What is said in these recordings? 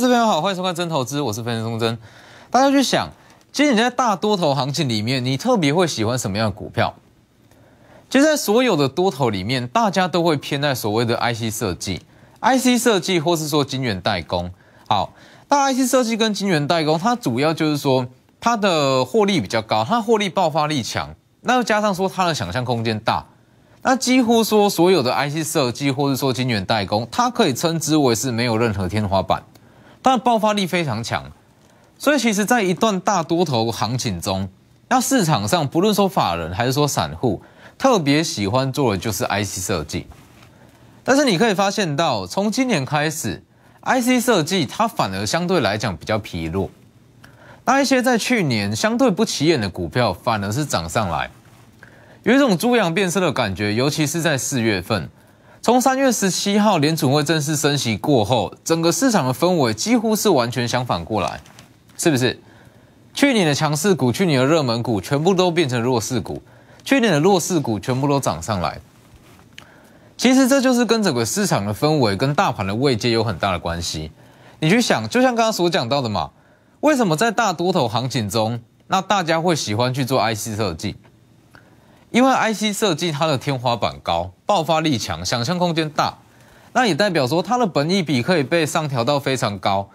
各位朋友好，欢迎收看《真投资》，我是分常中真。大家去想，其实你在大多头行情里面，你特别会喜欢什么样的股票？其实，在所有的多头里面，大家都会偏爱所谓的 IC 设计、IC 设计，或是说晶圆代工。好，那 IC 设计跟晶圆代工，它主要就是说它的获利比较高，它获利爆发力强，那又加上说它的想象空间大，那几乎说所有的 IC 设计，或是说晶圆代工，它可以称之为是没有任何天花板。它的爆发力非常强，所以其实，在一段大多头行情中，那市场上不论说法人还是说散户，特别喜欢做的就是 IC 设计。但是你可以发现到，从今年开始，IC 设计它反而相对来讲比较疲弱。那一些在去年相对不起眼的股票，反而是涨上来，有一种猪羊变色的感觉，尤其是在四月份。从三月十七号联储会正式升息过后，整个市场的氛围几乎是完全相反过来，是不是？去年的强势股、去年的热门股全部都变成弱势股，去年的弱势股全部都涨上来。其实这就是跟整个市场的氛围、跟大盘的位阶有很大的关系。你去想，就像刚刚所讲到的嘛，为什么在大多头行情中，那大家会喜欢去做 IC 设计？因为 IC 设计它的天花板高，爆发力强，想象空间大，那也代表说它的本益比可以被上调到非常高。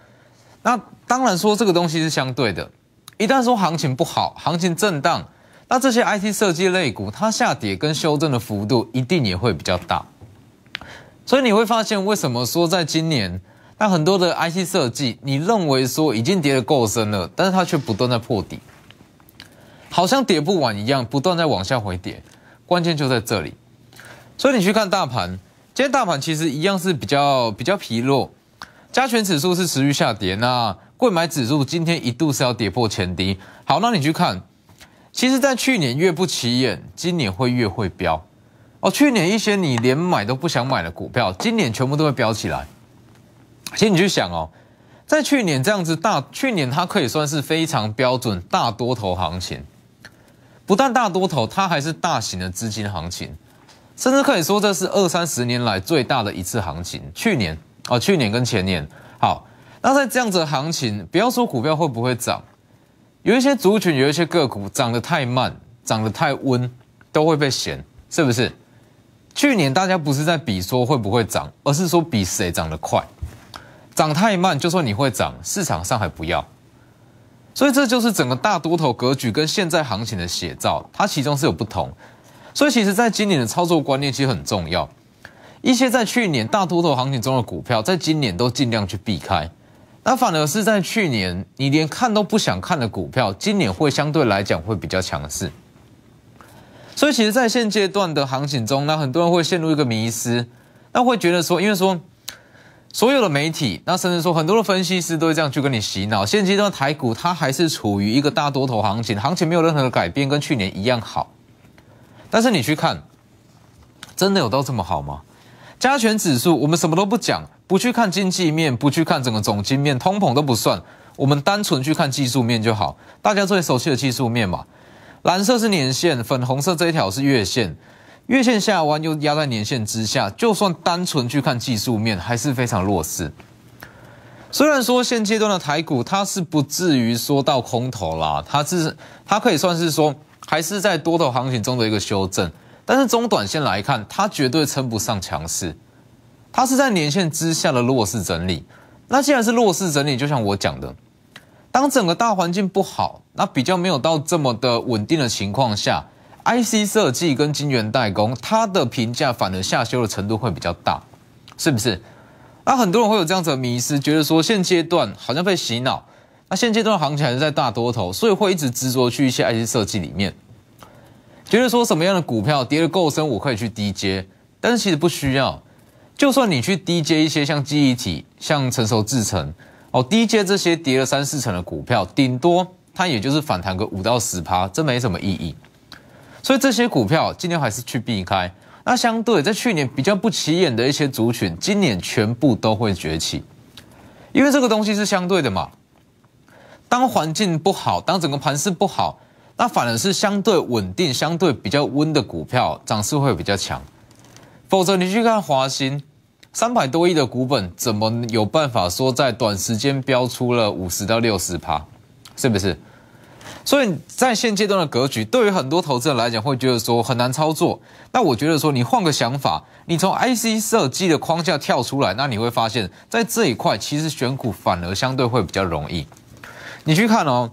那当然说这个东西是相对的，一旦说行情不好，行情震荡，那这些 IT 设计类股它下跌跟修正的幅度一定也会比较大。所以你会发现为什么说在今年，那很多的 IC 设计，你认为说已经跌得够深了，但是它却不断在破底。好像跌不完一样，不断在往下回跌，关键就在这里。所以你去看大盘，今天大盘其实一样是比较比较疲弱，加权指数是持续下跌。那贵买指数今天一度是要跌破前低。好，那你去看，其实，在去年越不起眼，今年会越会飙哦。去年一些你连买都不想买的股票，今年全部都会飙起来。其实你去想哦，在去年这样子大，去年它可以算是非常标准大多头行情。不但大多头，它还是大型的资金行情，甚至可以说这是二三十年来最大的一次行情。去年啊，去年跟前年，好，那在这样子行情，不要说股票会不会涨，有一些族群，有一些个股涨得太慢，涨得太温，都会被嫌，是不是？去年大家不是在比说会不会涨，而是说比谁涨得快，涨太慢就说你会涨，市场上还不要。所以这就是整个大多头格局跟现在行情的写照，它其中是有不同。所以其实，在今年的操作观念其实很重要。一些在去年大多头行情中的股票，在今年都尽量去避开。那反而是在去年你连看都不想看的股票，今年会相对来讲会比较强势。所以，其实，在现阶段的行情中，那很多人会陷入一个迷失，那会觉得说，因为说。所有的媒体，那甚至说很多的分析师都会这样去跟你洗脑。现阶段台股它还是处于一个大多头行情，行情没有任何的改变，跟去年一样好。但是你去看，真的有到这么好吗？加权指数，我们什么都不讲，不去看经济面，不去看整个总经面，通膨都不算，我们单纯去看技术面就好。大家最熟悉的技术面嘛，蓝色是年线，粉红色这条是月线。月线下弯又压在年线之下，就算单纯去看技术面，还是非常弱势。虽然说现阶段的台股它是不至于说到空头啦，它是它可以算是说还是在多头行情中的一个修正，但是中短线来看，它绝对称不上强势，它是在年线之下的弱势整理。那既然是弱势整理，就像我讲的，当整个大环境不好，那比较没有到这么的稳定的情况下。IC 设计跟晶圆代工，它的评价反而下修的程度会比较大，是不是？那很多人会有这样子的迷失，觉得说现阶段好像被洗脑，那现阶段行情还是在大多头，所以会一直执着去一些 IC 设计里面，觉得说什么样的股票跌得够深，我可以去低阶，但是其实不需要。就算你去低阶一些，像记忆体、像成熟制程，哦，低阶这些跌了三四成的股票，顶多它也就是反弹个五到十趴，这没什么意义。所以这些股票今年还是去避开。那相对在去年比较不起眼的一些族群，今年全部都会崛起，因为这个东西是相对的嘛。当环境不好，当整个盘势不好，那反而是相对稳定、相对比较温的股票涨势会比较强。否则你去看华兴，三百多亿的股本，怎么有办法说在短时间飙出了五十到六十趴？是不是？所以在现阶段的格局，对于很多投资人来讲，会觉得说很难操作。那我觉得说，你换个想法，你从 IC 设计的框架跳出来，那你会发现在这一块，其实选股反而相对会比较容易。你去看哦，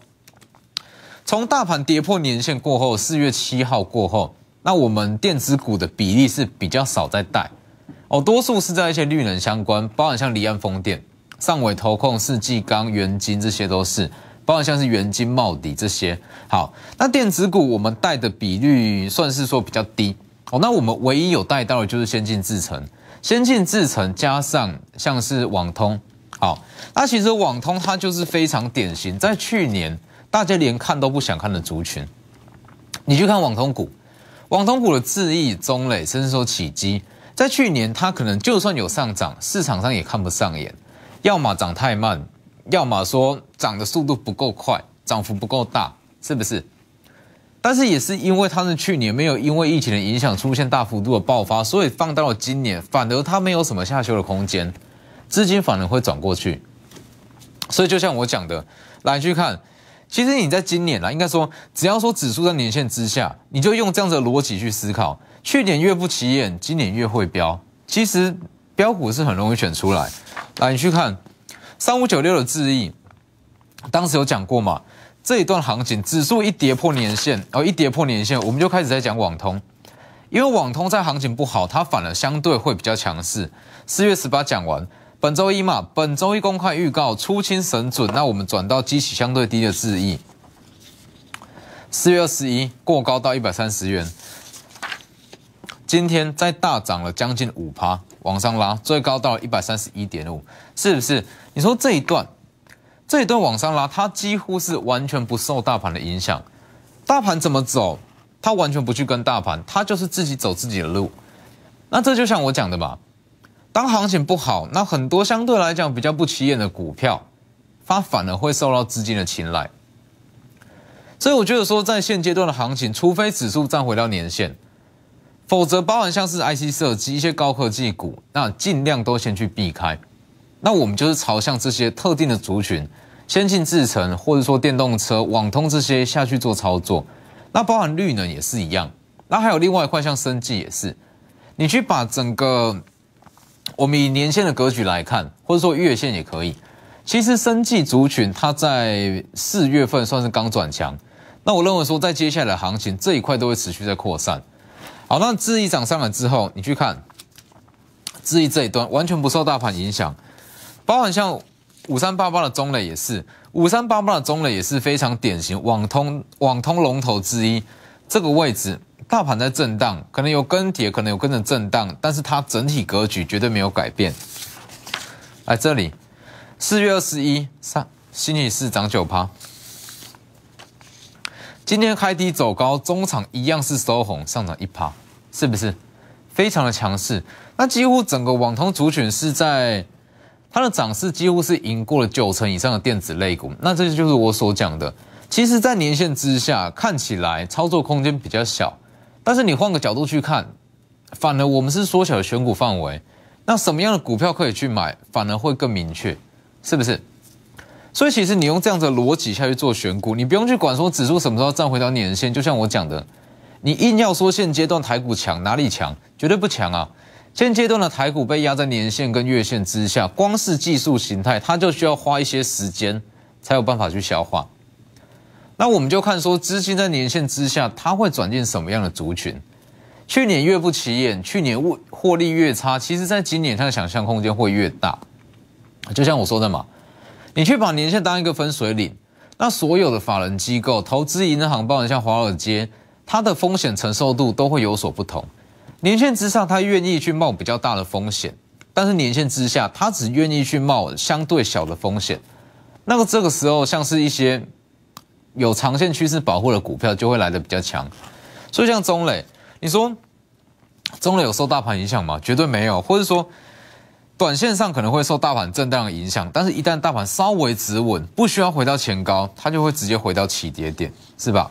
从大盘跌破年线过后，四月七号过后，那我们电子股的比例是比较少在带哦，多数是在一些绿能相关，包含像离岸风电、上尾投控、世纪钢、元金，这些都是。包括像是元金、茂迪这些，好，那电子股我们带的比率算是说比较低哦。那我们唯一有带到的就是先进制程，先进制程加上像是网通，好，那其实网通它就是非常典型，在去年大家连看都不想看的族群，你去看网通股，网通股的智易、中磊，甚至说起基，在去年它可能就算有上涨，市场上也看不上眼，要么涨太慢。要么说涨的速度不够快，涨幅不够大，是不是？但是也是因为它是去年没有因为疫情的影响出现大幅度的爆发，所以放到了今年，反而它没有什么下修的空间，资金反而会转过去。所以就像我讲的，来去看，其实你在今年了，应该说只要说指数在年线之下，你就用这样的逻辑去思考，去年越不起眼，今年越会飙。其实标股是很容易选出来，来你去看。三五九六的智易，当时有讲过嘛？这一段行情指数一跌破年线，哦，一跌破年线，我们就开始在讲网通，因为网通在行情不好，它反而相对会比较强势。四月十八讲完，本周一嘛，本周一公开预告出清神准，那我们转到激起相对低的智易。四月二十一过高到一百三十元，今天再大涨了将近五趴，往上拉，最高到一百三十一点五，是不是？你说这一段，这一段往上拉，它几乎是完全不受大盘的影响。大盘怎么走，它完全不去跟大盘，它就是自己走自己的路。那这就像我讲的吧，当行情不好，那很多相对来讲比较不起眼的股票，它反而会受到资金的青睐。所以我觉得说，在现阶段的行情，除非指数站回到年线，否则包含像是 IC 设计、一些高科技股，那尽量都先去避开。那我们就是朝向这些特定的族群，先进制程或者说电动车、网通这些下去做操作。那包含绿能也是一样。那还有另外一块像生技也是，你去把整个我们以年线的格局来看，或者说月线也可以。其实生技族群它在四月份算是刚转强。那我认为说在接下来的行情这一块都会持续在扩散。好，那智易涨上了之后，你去看智易这一端完全不受大盘影响。包含像五三八八的中磊也是，五三八八的中磊也是非常典型，网通网通龙头之一。这个位置，大盘在震荡，可能有跟跌，可能有跟着震荡，但是它整体格局绝对没有改变。来这里，四月二十一上，星期四涨九趴，今天开低走高，中场一样是收红，上涨一趴，是不是非常的强势？那几乎整个网通族群是在。它的涨势几乎是赢过了九成以上的电子类股，那这些就是我所讲的。其实，在年线之下看起来操作空间比较小，但是你换个角度去看，反而我们是缩小选股范围。那什么样的股票可以去买，反而会更明确，是不是？所以，其实你用这样的逻辑下去做选股，你不用去管说指数什么时候站回到年线。就像我讲的，你硬要说现阶段台股强哪里强，绝对不强啊。现阶段的台股被压在年线跟月线之下，光是技术形态，它就需要花一些时间才有办法去消化。那我们就看说，资金在年线之下，它会转进什么样的族群？去年越不起眼，去年获获利越差，其实在今年它的想象空间会越大。就像我说的嘛，你去把年线当一个分水岭，那所有的法人机构、投资银行，包括像华尔街，它的风险承受度都会有所不同。年限之上，他愿意去冒比较大的风险；但是年限之下，他只愿意去冒相对小的风险。那个这个时候，像是一些有长线趋势保护的股票就会来的比较强。所以像中磊，你说中磊有受大盘影响吗？绝对没有。或者说，短线上可能会受大盘震荡的影响，但是一旦大盘稍微止稳，不需要回到前高，它就会直接回到起跌点，是吧？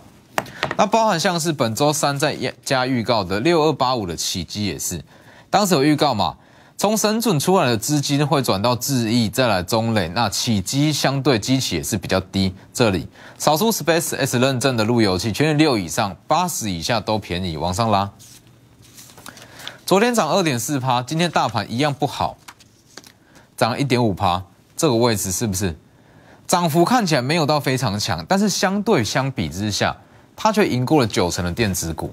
那包含像是本周三在加预告的六二八五的起基也是，当时有预告嘛？从神准出来的资金会转到智易，再来中磊。那起基相对机器也是比较低。这里少数 Space S 认证的路由器，全年六以上，八十以下都便宜，往上拉。昨天涨二点四趴，今天大盘一样不好，涨一点五趴。这个位置是不是涨幅看起来没有到非常强，但是相对相比之下。它却赢过了九成的电子股，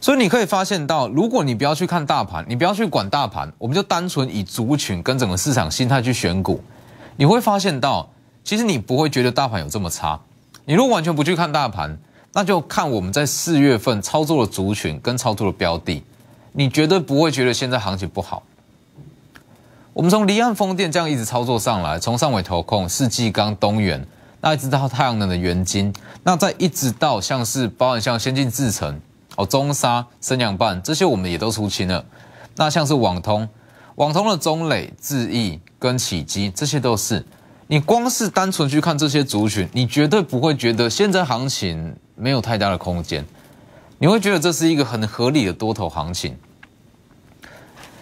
所以你可以发现到，如果你不要去看大盘，你不要去管大盘，我们就单纯以族群跟整个市场心态去选股，你会发现到，其实你不会觉得大盘有这么差。你如果完全不去看大盘，那就看我们在四月份操作的族群跟操作的标的，你绝对不会觉得现在行情不好。我们从离岸风电这样一直操作上来，从上尾投控、世纪刚东源。那一直到太阳能的元晶，那再一直到像是包含像先进制程、哦中沙、生养半这些，我们也都出清了。那像是网通，网通的中磊、智易跟启基，这些都是你光是单纯去看这些族群，你绝对不会觉得现在行情没有太大的空间，你会觉得这是一个很合理的多头行情。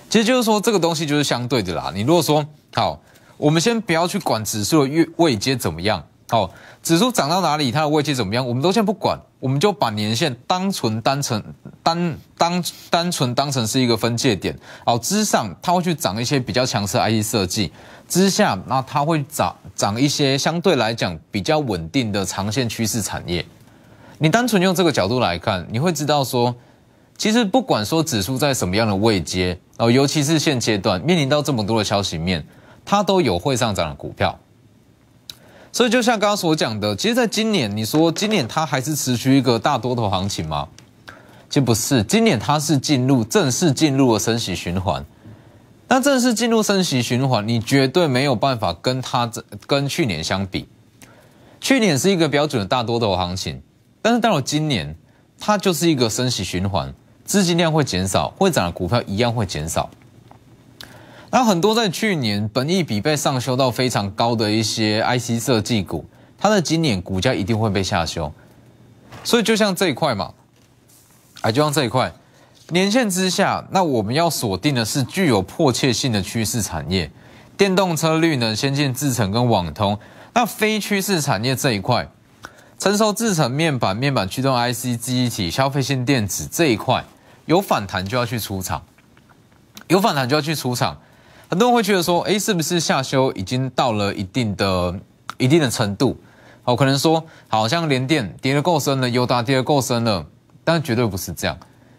其实就是说，这个东西就是相对的啦。你如果说好，我们先不要去管指数的月位阶怎么样。好，指数涨到哪里，它的位置怎么样，我们都先不管，我们就把年限单纯、单纯、单、单、单纯当成是一个分界点。哦，之上它会去涨一些比较强势 IT 设计，之下那它会涨涨一些相对来讲比较稳定的长线趋势产业。你单纯用这个角度来看，你会知道说，其实不管说指数在什么样的位阶，哦，尤其是现阶段面临到这么多的消息面，它都有会上涨的股票。所以就像刚刚所讲的，其实，在今年，你说今年它还是持续一个大多头行情吗？其实不是，今年它是进入正式进入了升息循环。那正式进入升息循环，你绝对没有办法跟它跟去年相比。去年是一个标准的大多头行情，但是到了今年，它就是一个升息循环，资金量会减少，会涨的股票一样会减少。那很多在去年本益比被上修到非常高的一些 IC 设计股，它的今年股价一定会被下修。所以就像这一块嘛，哎，就像这一块年限之下，那我们要锁定的是具有迫切性的趋势产业，电动车率呢、先进制程跟网通。那非趋势产业这一块，成熟制程面板、面板驱动 IC、晶体、消费性电子这一块有反弹就要去出场，有反弹就要去出场。很多人会觉得说，哎，是不是下修已经到了一定的、一定的程度？哦，可能说好像连电跌得够深了，优达跌得够深了，但绝对不是这样。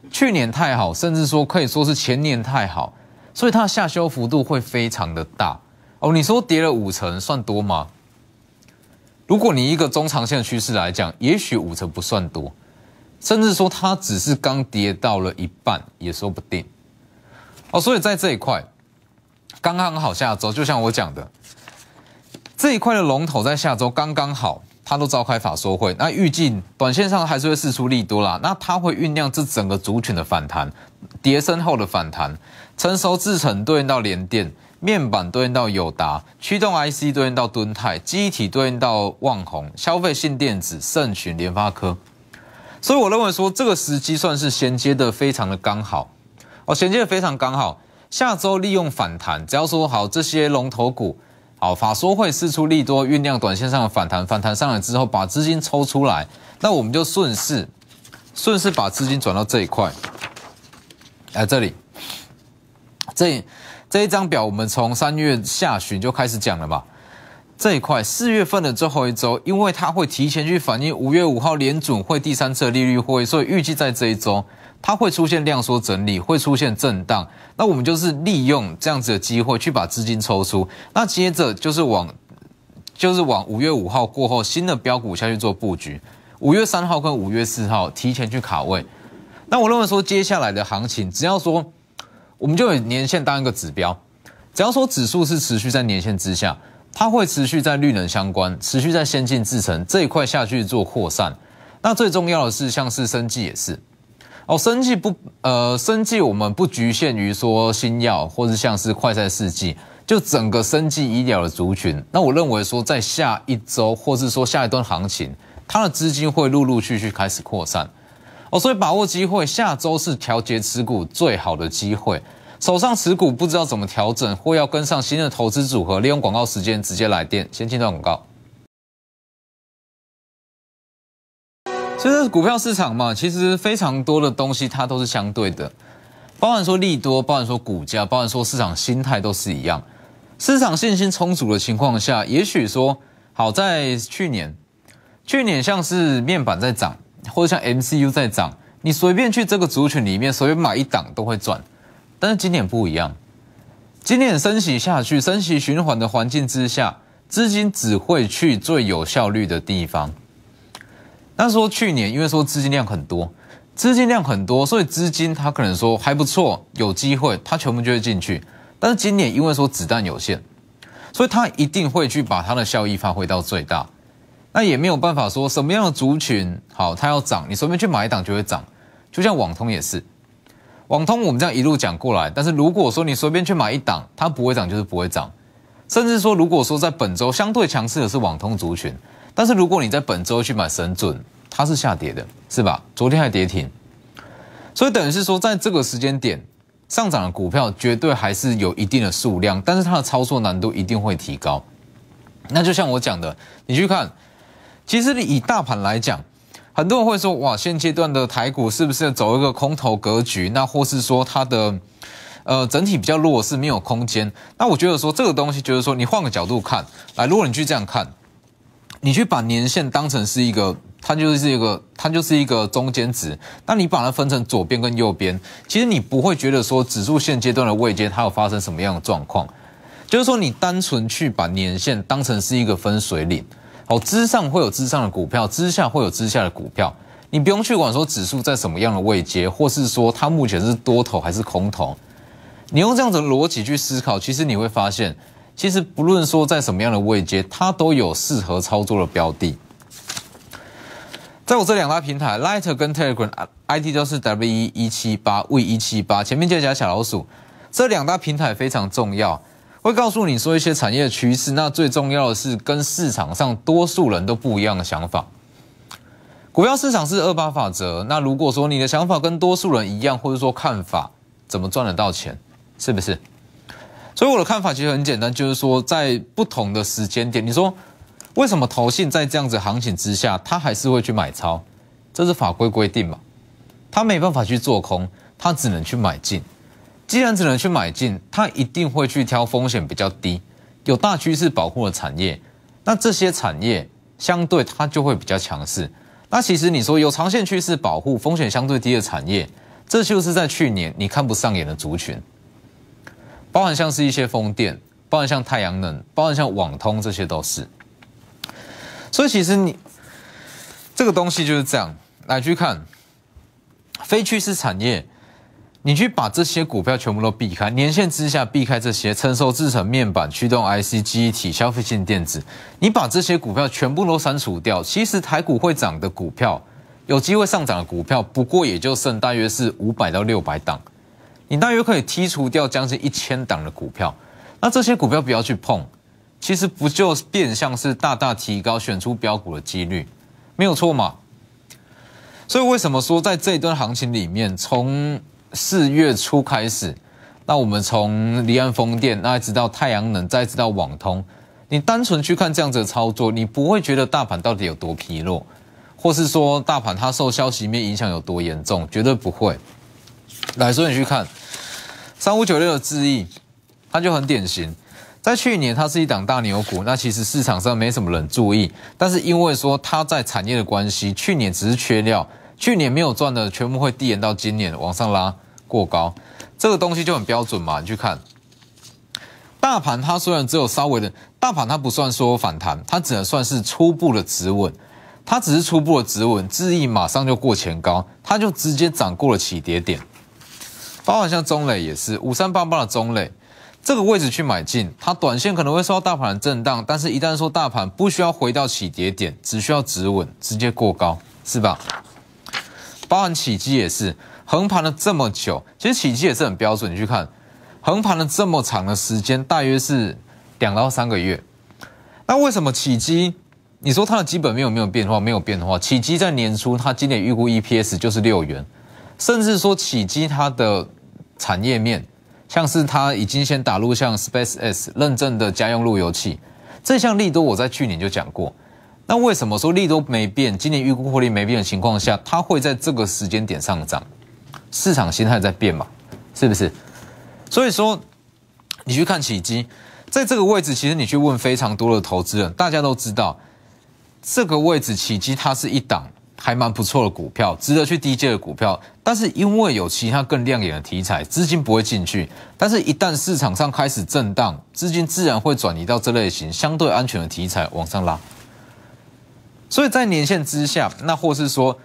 去年太好，甚至说可以说是前年太好，所以它下修幅度会非常的大哦。你说跌了五成算多吗？如果你一个中长线趋势来讲，也许五成不算多，甚至说它只是刚跌到了一半也说不定哦。所以在这一块。刚刚好，下周就像我讲的，这一块的龙头在下周刚刚好，它都召开法说会。那预计短线上还是会释出利多啦，那它会酝酿这整个族群的反弹，叠升后的反弹，成熟制程对应到联电，面板对应到友达，驱动 IC 对应到敦泰，机体对应到旺宏，消费性电子盛群联发科。所以我认为说这个时机算是衔接的非常的刚好，哦，衔接的非常刚好。下周利用反弹，只要说好这些龙头股，好法说会释出利多，酝酿短线上的反弹。反弹上来之后，把资金抽出来，那我们就顺势，顺势把资金转到这一块。来这里，这这一张表，我们从三月下旬就开始讲了吧。这一块四月份的最后一周，因为它会提前去反映五月五号联准会第三次的利率会所以预计在这一周它会出现量缩整理，会出现震荡。那我们就是利用这样子的机会去把资金抽出，那接着就是往就是往五月五号过后新的标股下去做布局。五月三号跟五月四号提前去卡位。那我认为说接下来的行情，只要说我们就以年限当一个指标，只要说指数是持续在年线之下。它会持续在绿能相关，持续在先进制程这一块下去做扩散。那最重要的是，像是生技也是。哦，生技不，呃，生技我们不局限于说新药，或是像是快赛试剂，就整个生技医疗的族群。那我认为说，在下一周，或是说下一段行情，它的资金会陆陆续续开始扩散。哦，所以把握机会，下周是调节持股最好的机会。手上持股不知道怎么调整，或要跟上新的投资组合，利用广告时间直接来电。先进段广告。其实股票市场嘛，其实非常多的东西它都是相对的，包含说利多，包含说股价，包含说市场心态都是一样。市场信心充足的情况下，也许说好在去年，去年像是面板在涨，或者像 MCU 在涨，你随便去这个族群里面随便买一档都会赚。但是今年不一样，今年升息下去，升息循环的环境之下，资金只会去最有效率的地方。那说去年，因为说资金量很多，资金量很多，所以资金它可能说还不错，有机会，它全部就会进去。但是今年因为说子弹有限，所以它一定会去把它的效益发挥到最大。那也没有办法说什么样的族群好，它要涨，你随便去买一档就会涨，就像网通也是。网通，我们这样一路讲过来，但是如果说你随便去买一档，它不会涨就是不会涨，甚至说如果说在本周相对强势的是网通族群，但是如果你在本周去买神准，它是下跌的，是吧？昨天还跌停，所以等于是说，在这个时间点，上涨的股票绝对还是有一定的数量，但是它的操作难度一定会提高。那就像我讲的，你去看，其实你以大盘来讲。很多人会说，哇，现阶段的台股是不是走一个空头格局？那或是说它的呃整体比较弱势，没有空间？那我觉得说这个东西，就是说你换个角度看，来，如果你去这样看，你去把年限当成是一个，它就是一个，它就是一个中间值。那你把它分成左边跟右边，其实你不会觉得说指数现阶段的位阶它有发生什么样的状况，就是说你单纯去把年限当成是一个分水岭。好，之上会有之上的股票，之下会有之下的股票。你不用去管说指数在什么样的位阶，或是说它目前是多头还是空头。你用这样的逻辑去思考，其实你会发现，其实不论说在什么样的位阶，它都有适合操作的标的。在我这两大平台，Light 跟 Telegram IT 都是 W 一七八 V 一七八，前面就加小老鼠。这两大平台非常重要。会告诉你说一些产业趋势，那最重要的是跟市场上多数人都不一样的想法。股票市场是二八法则，那如果说你的想法跟多数人一样，或者说看法，怎么赚得到钱？是不是？所以我的看法其实很简单，就是说在不同的时间点，你说为什么投信在这样子行情之下，他还是会去买超？这是法规规定嘛？他没办法去做空，他只能去买进。既然只能去买进，他一定会去挑风险比较低、有大趋势保护的产业。那这些产业相对它就会比较强势。那其实你说有长线趋势保护、风险相对低的产业，这就是在去年你看不上眼的族群，包含像是一些风电，包含像太阳能，包含像网通，这些都是。所以其实你这个东西就是这样来去看非趋势产业。你去把这些股票全部都避开，年限之下避开这些，承受制成面板驱动 IC 基体消费性电子，你把这些股票全部都删除掉。其实台股会涨的股票，有机会上涨的股票，不过也就剩大约是五百到六百档，你大约可以剔除掉将近一千档的股票，那这些股票不要去碰，其实不就变相是大大提高选出标股的几率，没有错嘛？所以为什么说在这一段行情里面，从四月初开始，那我们从离岸风电，那一直到太阳能，再一直到网通，你单纯去看这样子的操作，你不会觉得大盘到底有多疲弱，或是说大盘它受消息面影响有多严重，绝对不会。来，所以去看三五九六的智易，它就很典型，在去年它是一档大牛股，那其实市场上没什么人注意，但是因为说它在产业的关系，去年只是缺料。去年没有赚的，全部会递延到今年往上拉过高，这个东西就很标准嘛。你去看大盘，它虽然只有稍微的，大盘它不算说反弹，它只能算是初步的止稳，它只是初步的止稳。智毅马上就过前高，它就直接涨过了起跌点。包括像中磊也是五三八八的中磊，这个位置去买进，它短线可能会受到大盘的震荡，但是一旦说大盘不需要回到起跌点，只需要止稳，直接过高，是吧？包含起机也是横盘了这么久，其实起机也是很标准。你去看，横盘了这么长的时间，大约是两到三个月。那为什么起机？你说它的基本面有没有变化，没有变化。起机在年初，它今年预估 EPS 就是六元，甚至说起机它的产业面，像是它已经先打入像 Space S 认证的家用路由器这项利多，我在去年就讲过。那为什么说利都没变？今年预估获利没变的情况下，它会在这个时间点上涨？市场心态在变嘛？是不是？所以说，你去看起基，在这个位置，其实你去问非常多的投资人，大家都知道这个位置起基它是一档还蛮不错的股票，值得去低阶的股票。但是因为有其他更亮眼的题材，资金不会进去。但是一旦市场上开始震荡，资金自然会转移到这类型相对安全的题材往上拉。所以在年限之下，那或是说，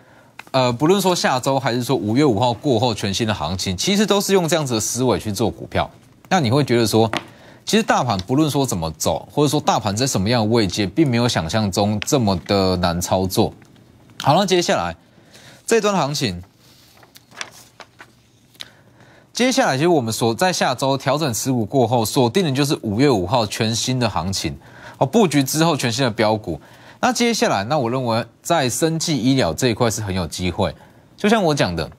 呃，不论说下周还是说五月五号过后全新的行情，其实都是用这样子的思维去做股票。那你会觉得说，其实大盘不论说怎么走，或者说大盘在什么样的位阶，并没有想象中这么的难操作。好了，接下来这段行情，接下来其实我们所在下周调整持股过后锁定的就是五月五号全新的行情，哦，布局之后全新的标股。那接下来，那我认为在生技医疗这一块是很有机会。就像我讲的，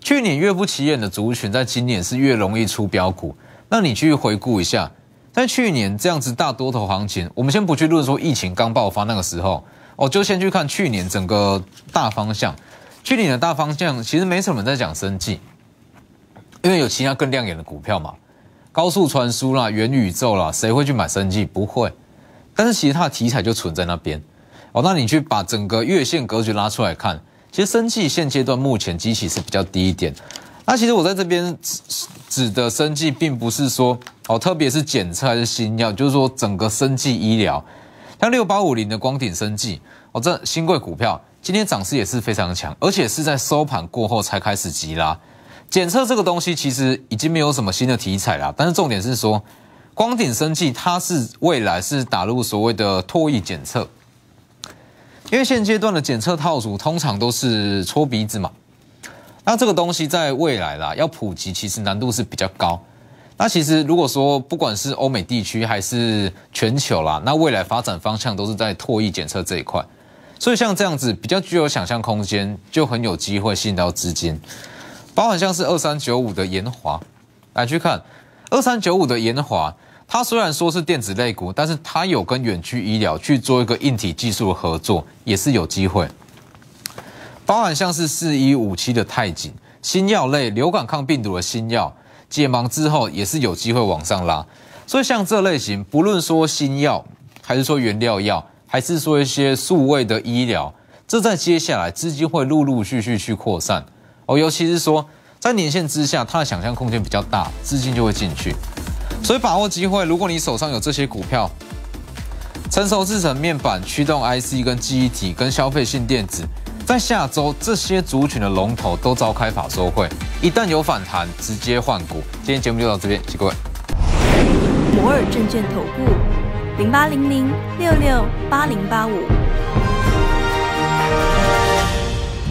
去年越不起眼的族群，在今年是越容易出标股。那你去回顾一下，在去年这样子大多头行情，我们先不去论说疫情刚爆发那个时候，哦，就先去看去年整个大方向。去年的大方向其实没什么在讲生技，因为有其他更亮眼的股票嘛，高速传输啦、元宇宙啦，谁会去买生技？不会。但是其实它的题材就存在那边，哦，那你去把整个月线格局拉出来看，其实生计现阶段目前机器是比较低一点。那其实我在这边指指的生计，并不是说哦，特别是检测还是新药，就是说整个生计医疗，像六八五零的光顶生计，哦，这新贵股票今天涨势也是非常强，而且是在收盘过后才开始急拉。检测这个东西其实已经没有什么新的题材啦，但是重点是说。光点生技，它是未来是打入所谓的唾液检测，因为现阶段的检测套组通常都是戳鼻子嘛，那这个东西在未来啦，要普及其实难度是比较高。那其实如果说不管是欧美地区还是全球啦，那未来发展方向都是在唾液检测这一块，所以像这样子比较具有想象空间，就很有机会吸引到资金，包含像是二三九五的延华，来去看。二三九五的延华，它虽然说是电子类股，但是它有跟远区医疗去做一个硬体技术的合作，也是有机会。包含像是四一五七的泰景新药类流感抗病毒的新药解盲之后，也是有机会往上拉。所以像这类型，不论说新药，还是说原料药，还是说一些数位的医疗，这在接下来资金会陆陆续续去扩散哦，尤其是说。在年限之下，它的想象空间比较大，资金就会进去。所以把握机会，如果你手上有这些股票，成熟制成面板驱动 IC 跟记忆体跟消费性电子，在下周这些族群的龙头都召开法收会，一旦有反弹，直接换股。今天节目就到这边，谢谢各位。摩尔证券投顾，零八零零六六八零八五。